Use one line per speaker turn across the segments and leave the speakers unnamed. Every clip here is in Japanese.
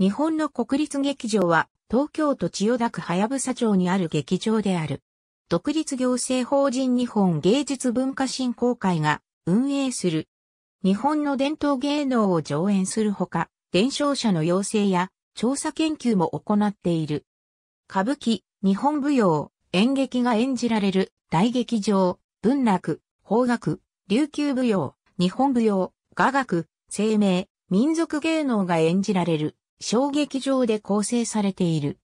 日本の国立劇場は東京都千代田区早草町にある劇場である。独立行政法人日本芸術文化振興会が運営する。日本の伝統芸能を上演するほか、伝承者の養成や調査研究も行っている。歌舞伎、日本舞踊、演劇が演じられる大劇場、文楽、邦楽、琉球舞踊、日本舞踊、雅楽、生命、民族芸能が演じられる。小劇場で構成されている。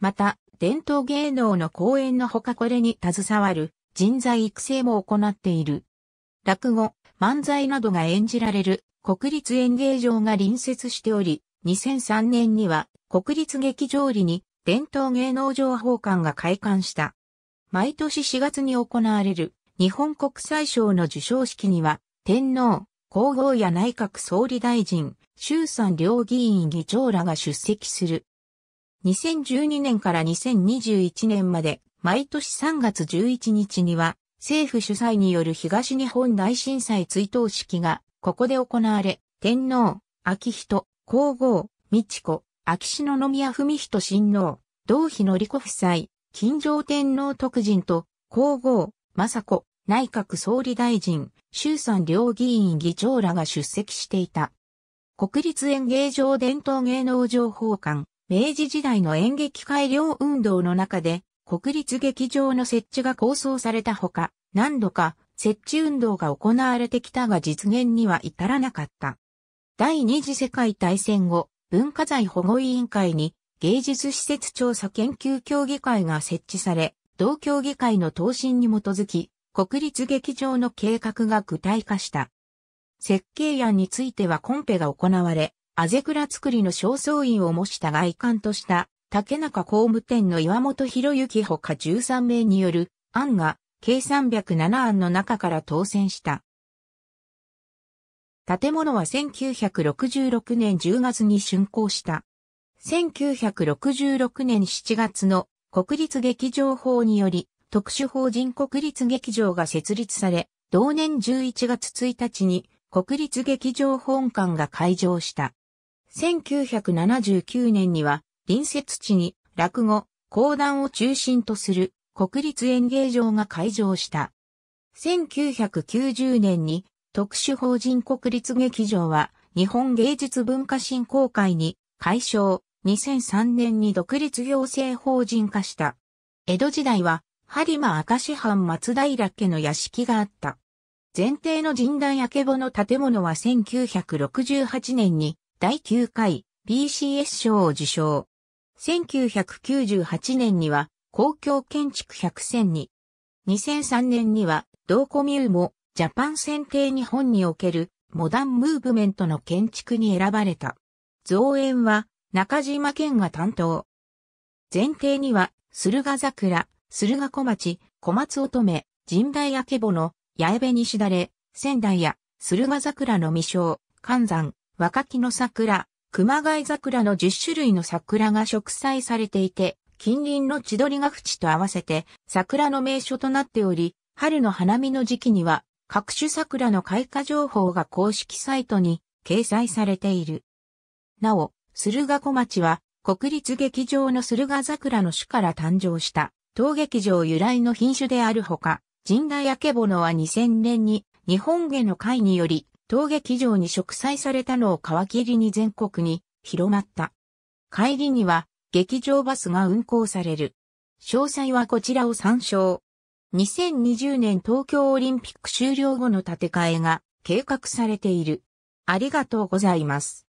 また、伝統芸能の講演のほかこれに携わる人材育成も行っている。落語、漫才などが演じられる国立演芸場が隣接しており、2003年には国立劇場裏に伝統芸能情報館が開館した。毎年4月に行われる日本国際賞の授賞式には天皇、皇后や内閣総理大臣、衆参両議員議長らが出席する。2012年から2021年まで、毎年3月11日には、政府主催による東日本大震災追悼式が、ここで行われ、天皇、昭仁、皇后、美智子、秋篠宮文人親王、同妃の理子夫妻、金城天皇特人と、皇后、雅子、内閣総理大臣、衆参両議員議長らが出席していた。国立演芸場伝統芸能情報館、明治時代の演劇改良運動の中で、国立劇場の設置が構想されたほか、何度か設置運動が行われてきたが実現には至らなかった。第二次世界大戦後、文化財保護委員会に芸術施設調査研究協議会が設置され、同協議会の答申に基づき、国立劇場の計画が具体化した。設計案についてはコンペが行われ、あぜくら作りの焦燥院を模した外観とした竹中工務店の岩本博之ほか13名による案が計307案の中から当選した。建物は1966年10月に竣工した。1966年7月の国立劇場法により特殊法人国立劇場が設立され、同年11月1日に国立劇場本館が開場した。1979年には隣接地に落語、講談を中心とする国立演芸場が開場した。1990年に特殊法人国立劇場は日本芸術文化振興会に改消、2003年に独立行政法人化した。江戸時代は播磨明石藩松平家の屋敷があった。前提の神け曙の建物は1968年に第9回 BCS 賞を受賞。1998年には公共建築100選に。2003年には同コミューもジャパン選定日本におけるモダンムーブメントの建築に選ばれた。造園は中島健が担当。前提には駿河桜、駿河小町、小松乙女、神代明けぼの、八重部西だれ、仙台や、駿河桜の未生、寒山、若木の桜、熊谷桜の10種類の桜が植栽されていて、近隣の千鳥ヶ淵と合わせて桜の名所となっており、春の花見の時期には各種桜の開花情報が公式サイトに掲載されている。なお、駿河小町は国立劇場の駿河桜の種から誕生した当劇場由来の品種であるほか、神田焼けぼのは2000年に日本芸の会により、当劇場に植栽されたのを皮切りに全国に広まった。帰りには劇場バスが運行される。詳細はこちらを参照。2020年東京オリンピック終了後の建て替えが計画されている。ありがとうございます。